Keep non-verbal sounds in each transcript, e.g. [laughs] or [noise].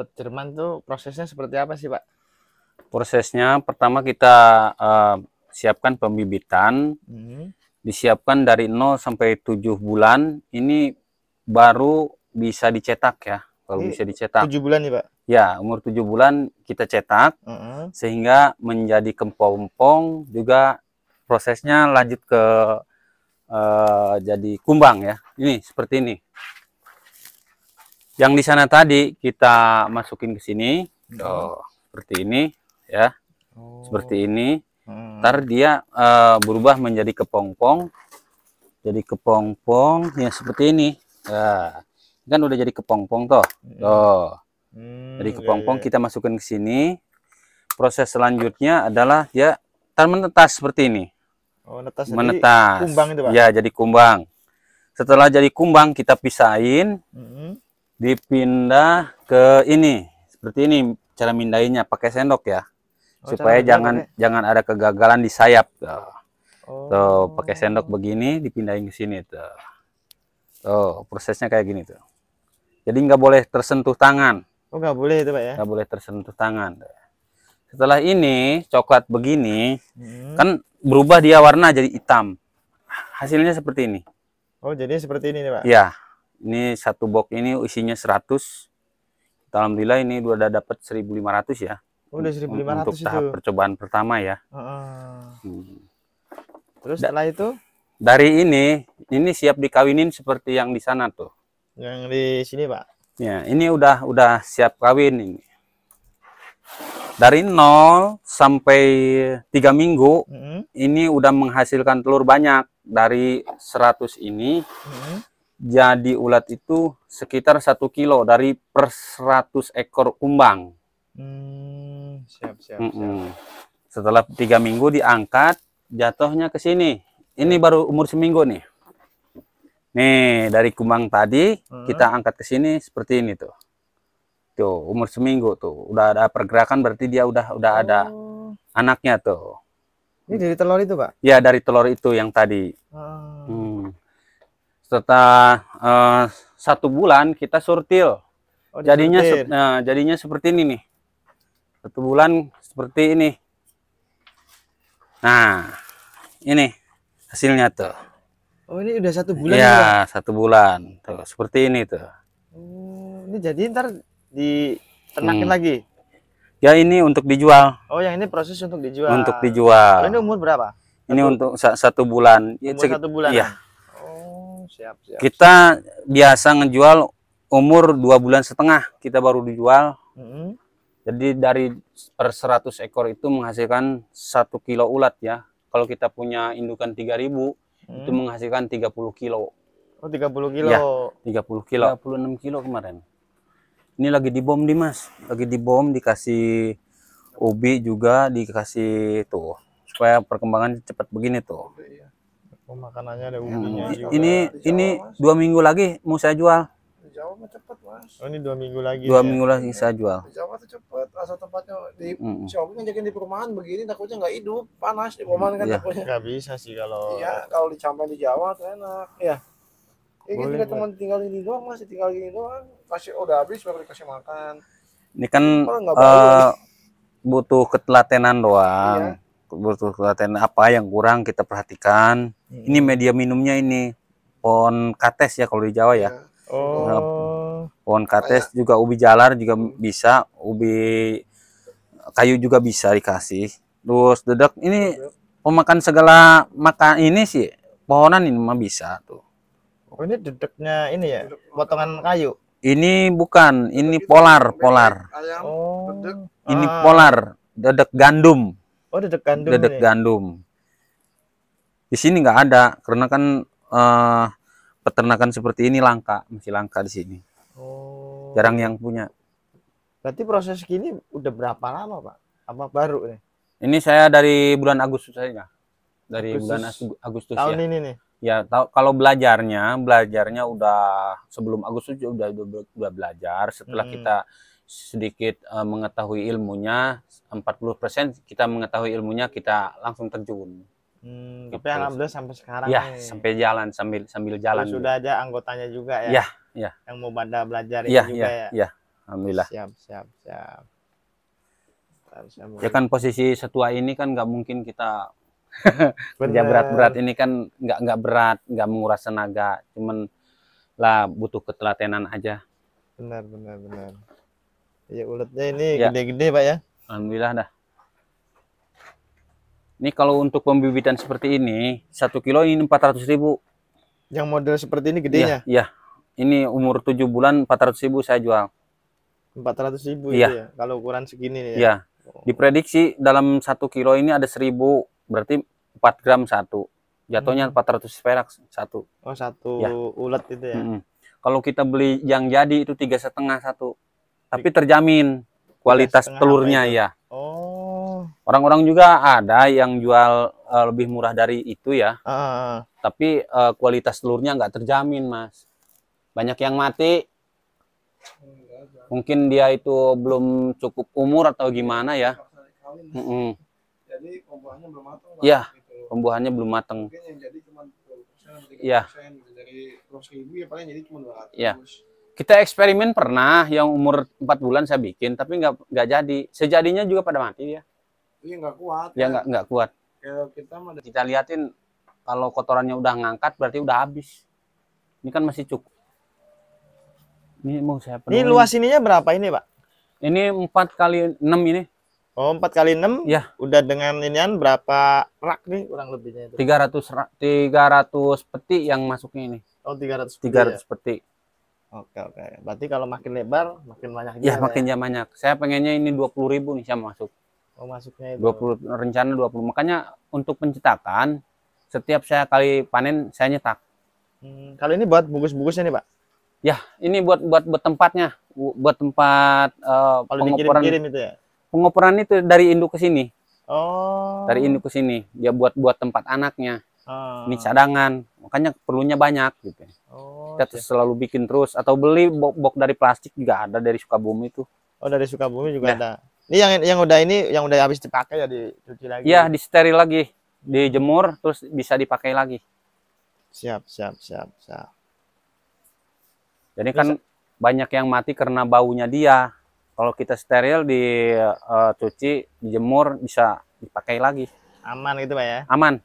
ulet Jerman tuh prosesnya seperti apa sih Pak? Prosesnya pertama kita uh, siapkan pembibitan, hmm. disiapkan dari 0 sampai 7 bulan, ini baru bisa dicetak ya, kalau bisa dicetak. 7 bulan nih Pak? Ya, umur 7 bulan kita cetak, hmm. sehingga menjadi kempong-kempong juga prosesnya lanjut ke uh, jadi kumbang ya. Ini seperti ini yang di sana tadi kita masukin ke sini iya. oh, seperti ini ya oh. seperti ini hmm. ntar dia uh, berubah menjadi kepompong jadi kepompong ya seperti ini ya kan udah jadi kepompong toh hmm. Iya. toh hmm, jadi kepompong iya, iya. kita masukin ke sini proses selanjutnya adalah ya tar menetas seperti ini oh, netas menetas jadi kumbang itu, Pak? ya jadi kumbang setelah jadi kumbang kita pisahin -hmm dipindah ke ini seperti ini cara mindainya pakai sendok ya oh, supaya jangan ya? jangan ada kegagalan di sayap tuh, oh. tuh pakai sendok begini dipindahin ke sini tuh tuh prosesnya kayak gini tuh jadi nggak boleh tersentuh tangan oh nggak boleh itu pak ya nggak boleh tersentuh tangan setelah ini coklat begini hmm. kan berubah dia warna jadi hitam hasilnya seperti ini oh jadi seperti ini nih pak ya ini satu box ini isinya 100 alhamdulillah ini udah dapat 1500 ya oh, udah 1500 untuk itu. tahap percobaan pertama ya uh -uh. Hmm. terus setelah itu dari ini ini siap dikawinin seperti yang di sana tuh yang di sini pak ya ini udah udah siap kawin ini dari nol sampai tiga minggu mm -hmm. ini udah menghasilkan telur banyak dari 100 ini mm -hmm jadi ulat itu sekitar satu kilo dari per 100 ekor kumbang. Hmm, siap, siap, mm -mm. siap. Setelah tiga minggu diangkat, jatuhnya ke sini. Ini baru umur seminggu nih. Nih, dari kumbang tadi hmm. kita angkat ke sini seperti ini tuh. Tuh, umur seminggu tuh. Udah ada pergerakan berarti dia udah udah oh. ada anaknya tuh. Ini dari telur itu, Pak? Ya, dari telur itu yang tadi. Ah. Hmm. Hmm setelah uh, satu bulan kita surtil oh, jadinya se uh, jadinya seperti ini nih satu bulan seperti ini nah ini hasilnya tuh oh ini udah satu bulan iya, ya juga? satu bulan tuh seperti ini tuh hmm, ini jadi ntar diternakin hmm. lagi ya ini untuk dijual oh yang ini proses untuk dijual untuk dijual oh, ini umur berapa satu... ini untuk satu bulan umur satu bulan iya. ya siap, Kita biasa ngejual umur dua bulan setengah kita baru dijual. Hmm. Jadi dari per 100 ekor itu menghasilkan satu kilo ulat ya. Kalau kita punya indukan 3000 hmm. itu menghasilkan 30 kilo. Oh, 30 kilo. Ya, 30 kilo. 36 kilo kemarin. Ini lagi dibom di Mas. Lagi dibom dikasih ubi juga dikasih tuh supaya perkembangan cepat begini tuh. Iya. Oh, makanannya ada iya, ubinya ya, juga. Ini ini mas. dua minggu lagi mau saya jual. Jawa mah cepet mas. Oh ini dua minggu lagi. Dua ya? minggu lagi ya. saya jual. Jawa tuh cepet, asal tempatnya di siapa -mm. ngajakin di perumahan begini takutnya nggak hidup, panas di perumahan kan ya. takutnya. Nggak bisa sih kalau. Iya kalau di Campai di Jawa tuh enak, ya. Ya Boleh, kita tinggal ini doang mas, tinggal gini doang. masih udah habis baru dikasih makan. Ini kan uh, butuh ketelatenan doang. Iya kelihatan apa yang kurang kita perhatikan. Hmm. Ini media minumnya ini pohon kates ya kalau di Jawa ya. Iya. Oh. Pohon kates Ayah. juga ubi jalar juga bisa, ubi kayu juga bisa dikasih. Terus dedek ini pemakan segala makan ini sih pohonan ini mah bisa tuh. Oh, ini dedeknya ini ya, potongan kayu. Ini bukan, ini polar, polar. oh. Ini ah. polar, dedek gandum. Oh, dedek gandum. Dedek ini. gandum. Di sini nggak ada karena kan uh, peternakan seperti ini langka, masih langka di sini. Oh. Jarang yang punya. Berarti proses gini udah berapa lama, Pak? Apa baru nih? Ini saya dari bulan Agustus saja. Dari Agustus. bulan Agustus Tahun ya. ini nih. Ya, tahu kalau belajarnya, belajarnya udah sebelum Agustus udah udah, udah belajar, setelah hmm. kita sedikit uh, mengetahui ilmunya 40% kita mengetahui ilmunya kita langsung terjun hmm, gitu. tapi alhamdulillah sampai sekarang ya nih. sampai jalan sambil sambil jalan Lalu sudah aja ada anggotanya juga ya ya, ya. yang mau pada belajar ya, juga ya, ya ya alhamdulillah siap siap siap ya kan posisi setua ini kan nggak mungkin kita [laughs] kerja berat-berat ini kan nggak nggak berat nggak menguras tenaga cuman lah butuh ketelatenan aja benar benar benar Iya, ya ulatnya ini gede-gede ya. pak ya. Alhamdulillah dah. Ini kalau untuk pembibitan seperti ini satu kilo ini empat ratus ribu. Yang model seperti ini gedenya? Iya. Ya. Ini umur tujuh bulan empat ratus ribu saya jual. Empat ratus ribu ya. ya. Kalau ukuran segini ya. Iya. Oh. Diprediksi dalam satu kilo ini ada seribu berarti empat gram satu jatuhnya hmm. ratus perak satu oh satu ya. ulat itu ya hmm. kalau kita beli yang jadi itu tiga setengah satu tapi terjamin kualitas telurnya ya. Oh. Orang-orang juga ada yang jual uh, lebih murah dari itu ya. Uh. Tapi uh, kualitas telurnya nggak terjamin, Mas. Banyak yang mati. Mungkin dia itu belum cukup umur atau gimana ya. Mm -mm. Jadi pembuahannya belum matang. Iya, gitu. pembuahannya belum matang. Mungkin yang jadi cuma 20% 30% ya. dari 100.000 ya paling jadi cuma 200. Ya kita eksperimen pernah yang umur 4 bulan saya bikin tapi nggak nggak jadi sejadinya juga pada mati ya? iya nggak kuat ya kan? nggak nggak kuat kalau ya, kita kita liatin kalau kotorannya udah ngangkat berarti udah habis ini kan masih cukup ini mau saya penuhi. ini luas ininya berapa ini pak ini empat kali enam ini Oh, empat kali enam? ya. Udah dengan inian berapa rak nih kurang lebihnya itu? 300 rak, 300 peti yang masuknya ini. Oh, 300 peti. Ya? Tiga ya? peti. Oke oke. Berarti kalau makin lebar makin banyak Ya makin ya? banyak. Saya pengennya ini puluh ribu nih saya masuk. Oh masuknya itu. 20 rencana 20. Makanya untuk pencetakan setiap saya kali panen saya nyetak. Hmm, kalau ini buat bungkus-bungkusnya nih Pak? Ya ini buat buat buat tempatnya, buat tempat eh, uh, pengoperan. itu ya? Pengoperan itu dari induk ke sini. Oh. Dari induk ke sini. Dia buat buat tempat anaknya. Ah. Ini cadangan, makanya perlunya banyak gitu. Ya. Oh, kita tuh selalu bikin terus atau beli box, bok dari plastik juga ada dari Sukabumi itu. Oh, dari Sukabumi juga ya. ada. Ini yang yang udah ini yang udah habis dipakai ya dicuci lagi. Iya, steril lagi, dijemur terus bisa dipakai lagi. Siap, siap, siap, siap. Jadi kan banyak yang mati karena baunya dia. Kalau kita steril dicuci, uh, eh, cuci, dijemur bisa dipakai lagi. Aman gitu, Pak ya? Aman.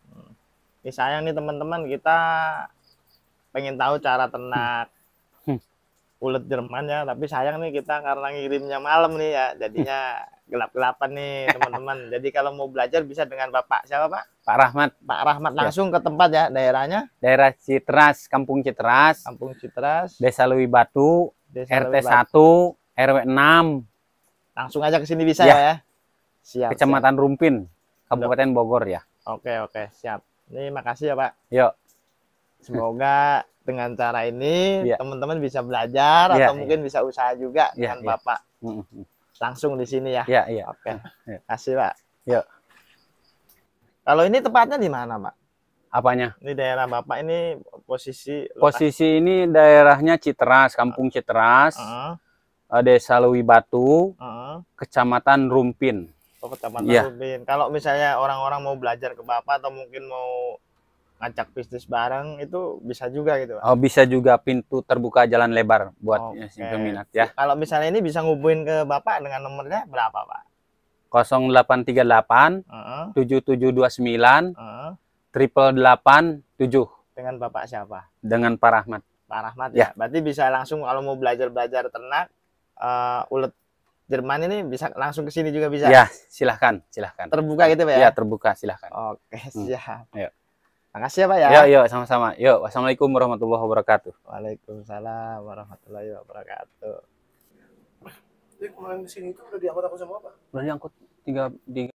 Ya, sayang nih teman-teman kita pengen tahu cara ternak hmm. ulet Jerman ya, tapi sayang nih kita karena ngirimnya malam nih ya, jadinya gelap-gelapan nih [laughs] teman-teman. Jadi kalau mau belajar bisa dengan Bapak siapa Pak? Pak Rahmat. Pak Rahmat ya. langsung ya. ke tempat ya daerahnya? Daerah Citras, Kampung Citras. Kampung Citras. Desa Lewi Batu, Desa RT Lewi 1, RW 6. Langsung aja ke sini bisa ya. ya? Siap. Kecamatan Rumpin, Kabupaten Bogor ya. Oke, oke, siap. Ini makasih ya Pak. Yuk. Semoga dengan cara ini yeah. teman-teman bisa belajar yeah, atau iya. mungkin bisa usaha juga yeah, dengan yeah. Bapak. Mm Langsung di sini ya. Iya, yeah, iya. Yeah. Oke. Okay. Iya. Kasih, Pak. Yuk. Kalau ini tepatnya di mana, Pak? Apanya? Ini daerah Bapak ini posisi Posisi ini daerahnya Citeras, Kampung ah. Citeras. Uh ah. -huh. Eh, Desa Lewi Batu, uh ah. -huh. Kecamatan Rumpin ke Taman yeah. Rubin. Kalau misalnya orang-orang mau belajar ke Bapak atau mungkin mau ngajak bisnis bareng itu bisa juga gitu. Pak. Oh, bisa juga pintu terbuka jalan lebar buat okay. Ya, minat ya. Kalau misalnya ini bisa ngubuin ke Bapak dengan nomornya berapa, Pak? 0838 uh -huh. 7729 uh -huh. triple Dengan Bapak siapa? Dengan Pak Rahmat. Pak Rahmat ya. ya. Berarti bisa langsung kalau mau belajar-belajar ternak uh, ulet Jerman ini bisa langsung ke sini juga bisa. Ya, silahkan, silahkan. Terbuka gitu pak ya? Iya, terbuka, silahkan. Oke hmm. siap. Hmm. Ayo. Makasih ya pak ya. Yuk, ya, yuk, ya, sama-sama. Yuk, ya, wassalamualaikum warahmatullahi wabarakatuh. Waalaikumsalam warahmatullahi wabarakatuh. Jadi kemarin sini itu udah diangkut aku sama apa? Udah diangkut tiga tiga.